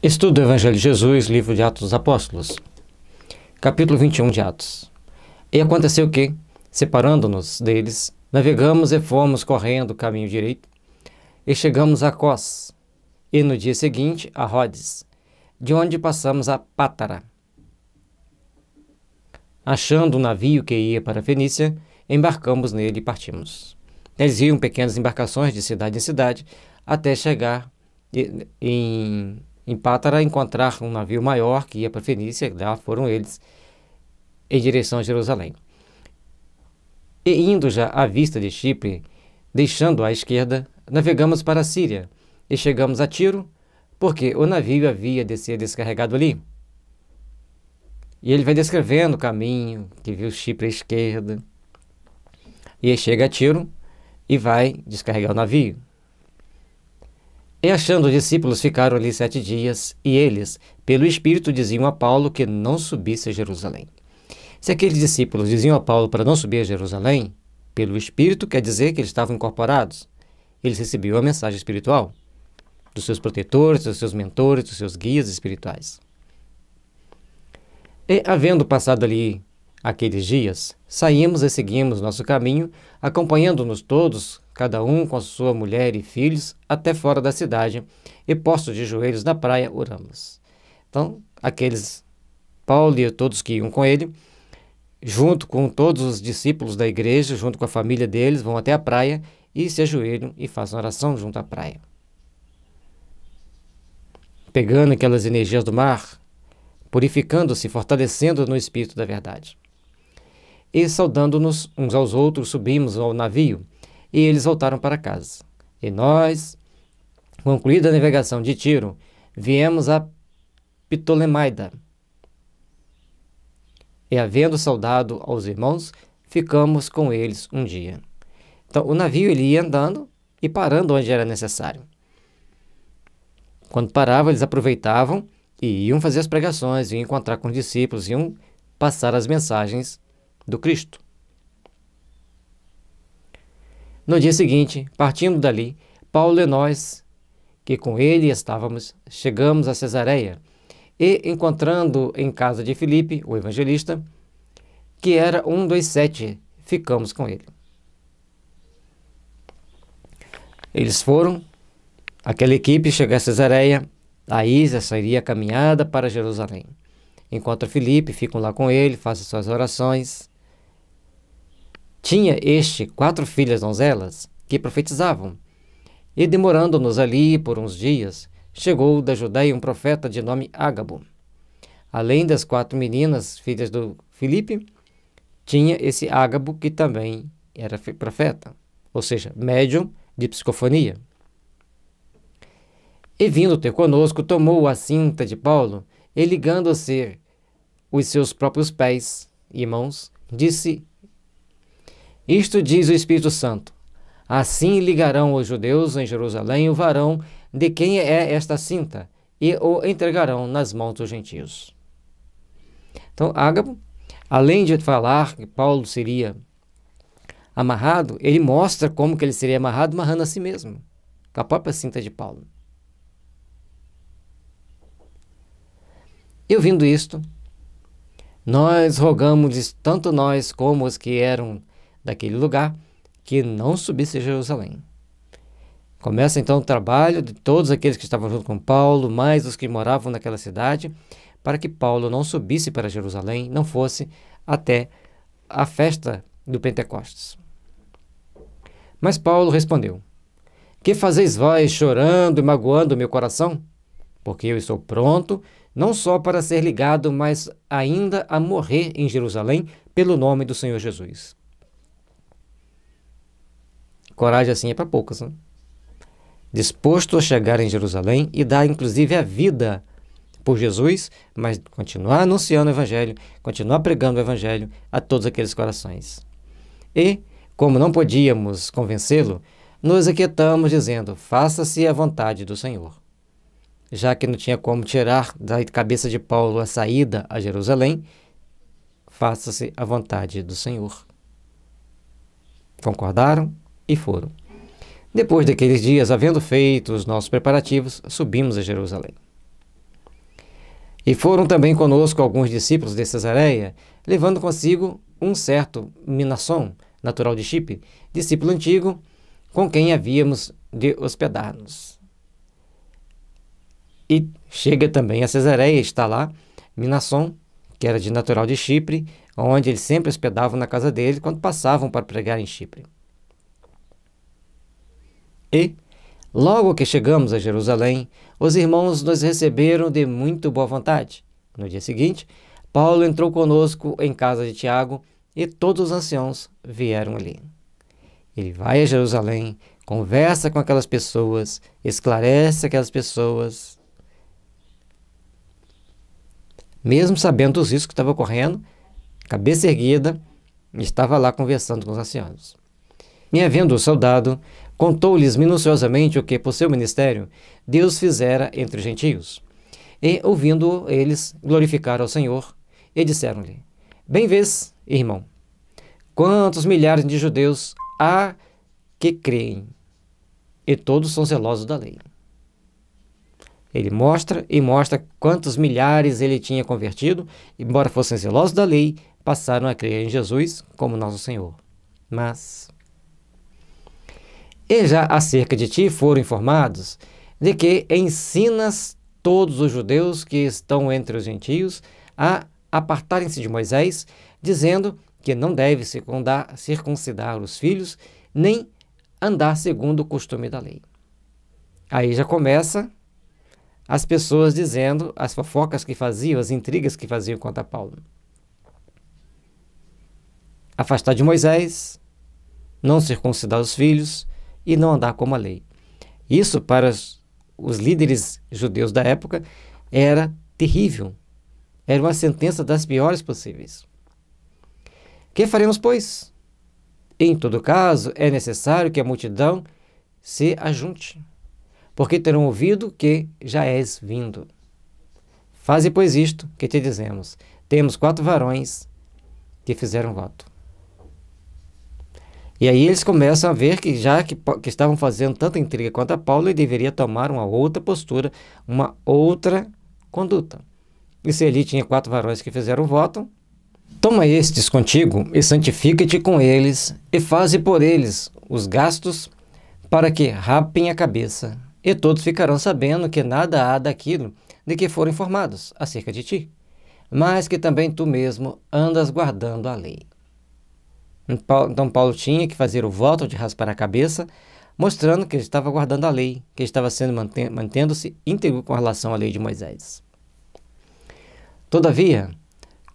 Estudo do Evangelho de Jesus, livro de Atos dos Apóstolos, capítulo 21 de Atos. E aconteceu que, separando-nos deles, navegamos e fomos correndo o caminho direito, e chegamos a Cos, e no dia seguinte a Rhodes, de onde passamos a Pátara. Achando um navio que ia para a Fenícia, embarcamos nele e partimos. Eles iam pequenas embarcações de cidade em cidade, até chegar em em Pátara encontrar um navio maior que ia para Fenícia, lá foram eles, em direção a Jerusalém. E indo já à vista de Chipre, deixando à esquerda, navegamos para a Síria e chegamos a Tiro, porque o navio havia de ser descarregado ali. E ele vai descrevendo o caminho que viu Chipre à esquerda. E chega a Tiro e vai descarregar o navio. E achando os discípulos ficaram ali sete dias, e eles, pelo Espírito, diziam a Paulo que não subisse a Jerusalém. Se aqueles discípulos diziam a Paulo para não subir a Jerusalém, pelo Espírito quer dizer que eles estavam incorporados. Eles recebiam a mensagem espiritual dos seus protetores, dos seus mentores, dos seus guias espirituais. E, havendo passado ali Aqueles dias, saímos e seguimos nosso caminho, acompanhando-nos todos, cada um com sua mulher e filhos, até fora da cidade, e postos de joelhos na praia, oramos. Então, aqueles, Paulo e todos que iam com ele, junto com todos os discípulos da igreja, junto com a família deles, vão até a praia e se ajoelham e fazem oração junto à praia. Pegando aquelas energias do mar, purificando-se, fortalecendo no espírito da verdade. E saudando-nos uns aos outros, subimos ao navio e eles voltaram para casa. E nós, concluída a navegação de Tiro, viemos a Ptolemaida. E havendo saudado aos irmãos, ficamos com eles um dia. Então, o navio ele ia andando e parando onde era necessário. Quando parava, eles aproveitavam e iam fazer as pregações, iam encontrar com os discípulos, iam passar as mensagens do Cristo. No dia seguinte, partindo dali, Paulo e nós, que com ele estávamos, chegamos a Cesareia e, encontrando em casa de Filipe, o evangelista, que era um dos sete, ficamos com ele. Eles foram, aquela equipe chegou a Cesareia, a Isa sairia caminhada para Jerusalém. Enquanto Filipe, ficam lá com ele, façam suas orações. Tinha este quatro filhas donzelas que profetizavam. E demorando-nos ali por uns dias, chegou da Judéia um profeta de nome Ágabo. Além das quatro meninas, filhas do Filipe, tinha esse Ágabo que também era profeta, ou seja, médium de psicofonia. E vindo ter conosco, tomou a cinta de Paulo, e ligando-se os seus próprios pés e mãos, disse isto diz o Espírito Santo. Assim ligarão os judeus em Jerusalém o varão de quem é esta cinta e o entregarão nas mãos dos gentios. Então, Ágabo, além de falar que Paulo seria amarrado, ele mostra como que ele seria amarrado amarrando a si mesmo, com a própria cinta de Paulo. E ouvindo isto, nós rogamos, tanto nós como os que eram daquele lugar que não subisse a Jerusalém. Começa então o trabalho de todos aqueles que estavam junto com Paulo, mais os que moravam naquela cidade, para que Paulo não subisse para Jerusalém, não fosse até a festa do Pentecostes. Mas Paulo respondeu: Que fazeis vós chorando e magoando meu coração? Porque eu estou pronto, não só para ser ligado, mas ainda a morrer em Jerusalém pelo nome do Senhor Jesus. Coragem assim é para poucos. Né? Disposto a chegar em Jerusalém e dar inclusive a vida por Jesus, mas continuar anunciando o Evangelho, continuar pregando o Evangelho a todos aqueles corações. E, como não podíamos convencê-lo, nos aquietamos dizendo: Faça-se a vontade do Senhor. Já que não tinha como tirar da cabeça de Paulo a saída a Jerusalém, faça-se a vontade do Senhor. Concordaram? E foram. Depois daqueles dias, havendo feito os nossos preparativos, subimos a Jerusalém. E foram também conosco alguns discípulos de Cesareia, levando consigo um certo Minasson, natural de Chipre, discípulo antigo, com quem havíamos de hospedar-nos. E chega também a Cesareia, está lá Minasson, que era de natural de Chipre, onde eles sempre hospedavam na casa dele quando passavam para pregar em Chipre. E, logo que chegamos a Jerusalém, os irmãos nos receberam de muito boa vontade. No dia seguinte, Paulo entrou conosco em casa de Tiago e todos os anciãos vieram ali. Ele vai a Jerusalém, conversa com aquelas pessoas, esclarece aquelas pessoas. Mesmo sabendo dos riscos que estava correndo, cabeça erguida, estava lá conversando com os anciãos. E havendo o soldado, Contou-lhes minuciosamente o que, por seu ministério, Deus fizera entre os gentios. E, ouvindo eles, glorificaram ao Senhor e disseram-lhe: Bem vês, irmão, quantos milhares de judeus há que creem, e todos são zelosos da lei. Ele mostra e mostra quantos milhares ele tinha convertido, embora fossem zelosos da lei, passaram a crer em Jesus como nosso Senhor. Mas e já acerca de ti foram informados de que ensinas todos os judeus que estão entre os gentios a apartarem-se de Moisés, dizendo que não deve circuncidar os filhos, nem andar segundo o costume da lei. Aí já começa as pessoas dizendo as fofocas que faziam, as intrigas que faziam contra Paulo. Afastar de Moisés, não circuncidar os filhos, e não andar como a lei. Isso, para os líderes judeus da época, era terrível. Era uma sentença das piores possíveis. Que faremos, pois? Em todo caso, é necessário que a multidão se ajunte, porque terão ouvido que já és vindo. Faze, pois, isto que te dizemos: temos quatro varões que fizeram voto. E aí eles começam a ver que já que, que estavam fazendo tanta intriga quanto a Paulo, ele deveria tomar uma outra postura, uma outra conduta. E se ali tinha quatro varões que fizeram o voto, toma estes contigo e santifica-te com eles e faze por eles os gastos para que rapem a cabeça. E todos ficarão sabendo que nada há daquilo de que foram informados acerca de ti, mas que também tu mesmo andas guardando a lei. Então Paulo tinha que fazer o voto de raspar a cabeça, mostrando que ele estava guardando a lei, que ele estava sendo mantendo-se íntegro com relação à lei de Moisés. Todavia,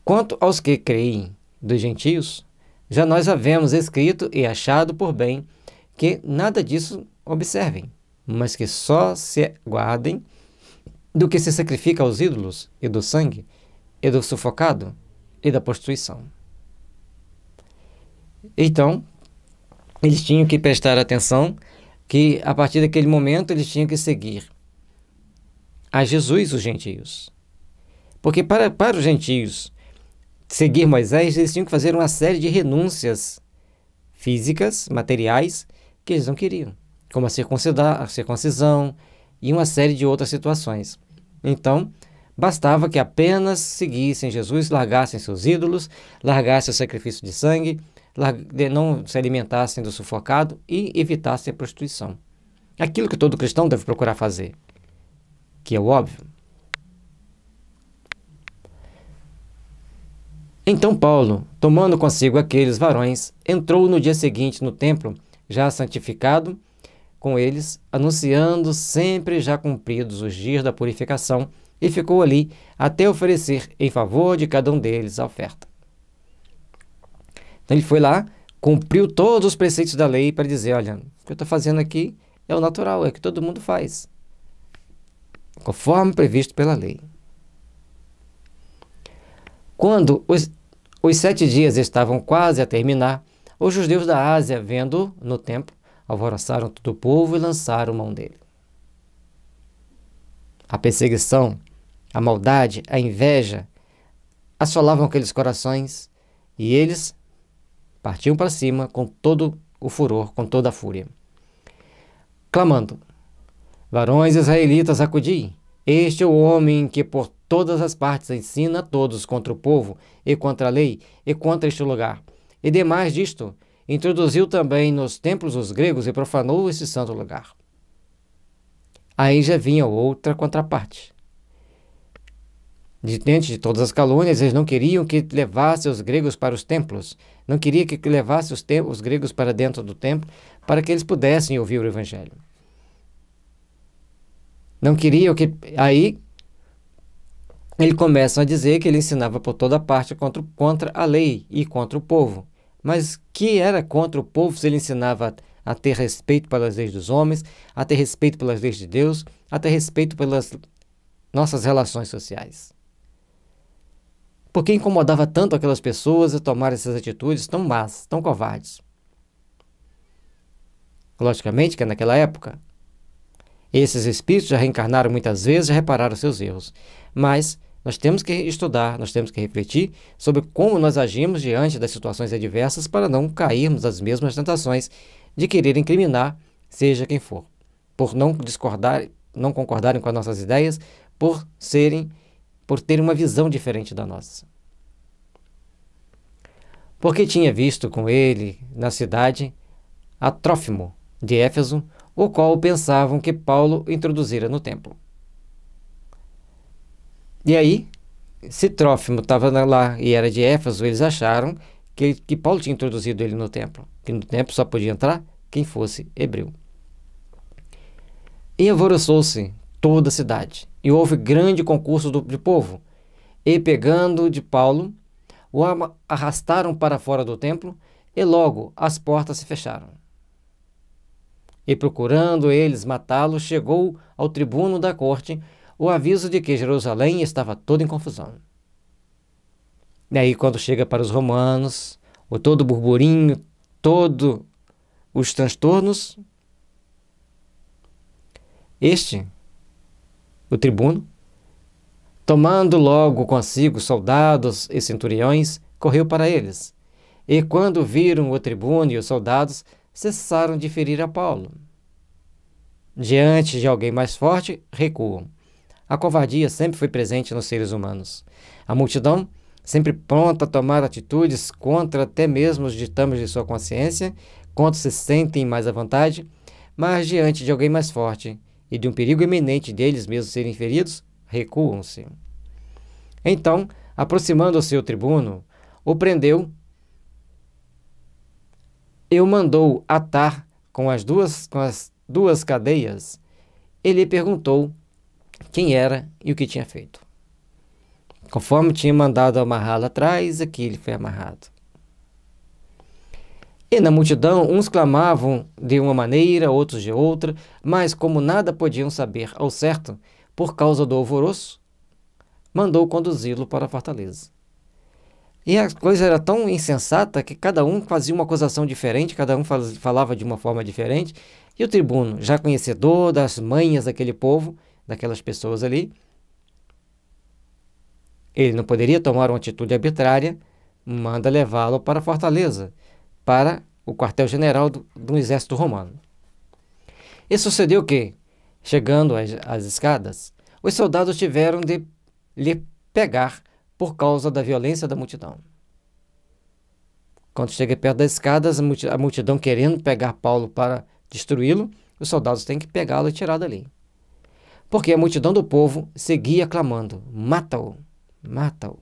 quanto aos que creem dos gentios, já nós havemos escrito e achado por bem que nada disso observem, mas que só se guardem do que se sacrifica aos ídolos e do sangue, e do sufocado e da prostituição. Então, eles tinham que prestar atenção que a partir daquele momento eles tinham que seguir a Jesus os gentios. Porque para, para os gentios seguir Moisés, eles tinham que fazer uma série de renúncias físicas, materiais, que eles não queriam, como a, a circuncisão e uma série de outras situações. Então, bastava que apenas seguissem Jesus, largassem seus ídolos, largassem o sacrifício de sangue não se alimentassem do sufocado e evitassem a prostituição. Aquilo que todo cristão deve procurar fazer, que é o óbvio. Então Paulo, tomando consigo aqueles varões, entrou no dia seguinte no templo, já santificado com eles, anunciando sempre já cumpridos os dias da purificação, e ficou ali até oferecer em favor de cada um deles a oferta. Então ele foi lá, cumpriu todos os preceitos da lei para dizer: olha, o que eu estou fazendo aqui é o natural, é o que todo mundo faz, conforme previsto pela lei. Quando os, os sete dias estavam quase a terminar, os judeus da Ásia, vendo no templo, alvoroçaram todo o povo e lançaram mão dele. A perseguição, a maldade, a inveja assolavam aqueles corações e eles Partiam para cima com todo o furor, com toda a fúria, clamando: Varões israelitas, acudi! Este é o homem que por todas as partes ensina a todos contra o povo e contra a lei e contra este lugar. E demais disto, introduziu também nos templos os gregos e profanou este santo lugar. Aí já vinha outra contraparte. Diante de todas as calúnias, eles não queriam que levasse os gregos para os templos, não queria que levasse os, os gregos para dentro do templo para que eles pudessem ouvir o evangelho. Não queria que. Aí ele começa a dizer que ele ensinava por toda parte contra, contra a lei e contra o povo. Mas que era contra o povo se ele ensinava a, a ter respeito pelas leis dos homens, a ter respeito pelas leis de Deus, a ter respeito pelas nossas relações sociais? Por que incomodava tanto aquelas pessoas a tomar essas atitudes tão más, tão covardes? Logicamente que naquela época, esses espíritos já reencarnaram muitas vezes, já repararam seus erros. Mas nós temos que estudar, nós temos que refletir sobre como nós agimos diante das situações adversas para não cairmos às mesmas tentações de querer incriminar seja quem for, por não discordar, não concordarem com as nossas ideias, por serem por ter uma visão diferente da nossa. Porque tinha visto com ele, na cidade, a Trófimo de Éfeso, o qual pensavam que Paulo introduzira no templo. E aí, se Trófimo estava lá e era de Éfeso, eles acharam que, que Paulo tinha introduzido ele no templo, que no templo só podia entrar quem fosse hebreu. E alvoroçou-se toda a cidade, e houve grande concurso do, de povo. E pegando de Paulo, o arrastaram para fora do templo, e logo as portas se fecharam. E procurando eles matá-lo, chegou ao tribuno da corte o aviso de que Jerusalém estava toda em confusão. E aí, quando chega para os romanos, o todo burburinho, todo os transtornos, este o tribuno, tomando logo consigo soldados e centuriões, correu para eles. E quando viram o tribuno e os soldados, cessaram de ferir a Paulo. Diante de alguém mais forte, recuam. A covardia sempre foi presente nos seres humanos. A multidão, sempre pronta a tomar atitudes contra até mesmo os ditames de sua consciência, quando se sentem mais à vontade, mas diante de alguém mais forte, e de um perigo iminente deles mesmos serem feridos, recuam-se. Então, aproximando-se o tribuno, o prendeu e o mandou atar com as duas, com as duas cadeias. Ele perguntou quem era e o que tinha feito. Conforme tinha mandado amarrá-lo atrás, aqui ele foi amarrado. E na multidão, uns clamavam de uma maneira, outros de outra, mas como nada podiam saber ao certo, por causa do alvoroço, mandou conduzi-lo para a fortaleza. E a coisa era tão insensata que cada um fazia uma acusação diferente, cada um falava de uma forma diferente, e o tribuno, já conhecedor das manhas daquele povo, daquelas pessoas ali, ele não poderia tomar uma atitude arbitrária, manda levá-lo para a fortaleza para o quartel-general do, do, exército romano. E sucedeu que, chegando às, às escadas, os soldados tiveram de lhe pegar por causa da violência da multidão. Quando chega perto das escadas, a multidão querendo pegar Paulo para destruí-lo, os soldados têm que pegá-lo e tirar dali. Porque a multidão do povo seguia clamando: mata-o, mata-o.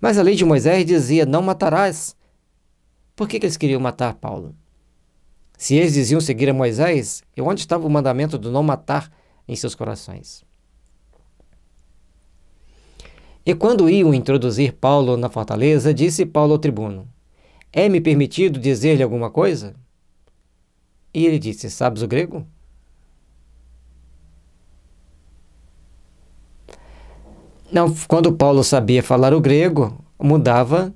Mas a lei de Moisés dizia: Não matarás. Por que, que eles queriam matar Paulo? Se eles diziam seguir a Moisés, onde estava o mandamento do não matar em seus corações? E quando iam introduzir Paulo na fortaleza, disse Paulo ao tribuno: É-me permitido dizer-lhe alguma coisa? E ele disse: Sabes o grego? Então, quando Paulo sabia falar o grego, mudava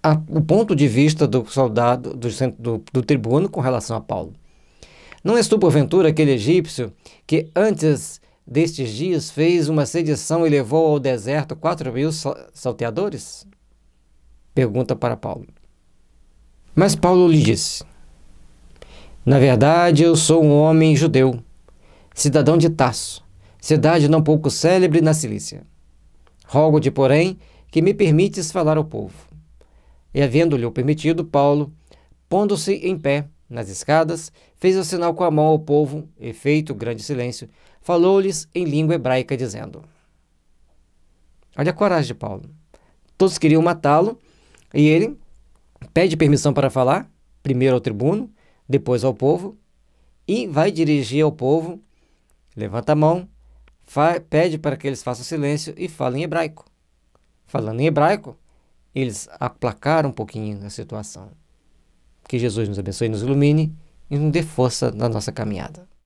a, o ponto de vista do soldado, do, do, do tribuno com relação a Paulo. Não és tu, porventura, aquele egípcio que antes destes dias fez uma sedição e levou ao deserto quatro mil salteadores? Pergunta para Paulo. Mas Paulo lhe disse: Na verdade, eu sou um homem judeu, cidadão de Tasso, cidade não pouco célebre na Cilícia. Rogo-te, porém, que me permites falar ao povo. E, havendo-lhe o permitido, Paulo, pondo-se em pé nas escadas, fez o sinal com a mão ao povo, e feito grande silêncio, falou-lhes em língua hebraica, dizendo: Olha a coragem de Paulo. Todos queriam matá-lo, e ele pede permissão para falar, primeiro ao tribuno, depois ao povo, e vai dirigir ao povo, levanta a mão pede para que eles façam silêncio e falem hebraico. Falando em hebraico, eles aplacaram um pouquinho a situação. Que Jesus nos abençoe, nos ilumine e nos dê força na nossa caminhada.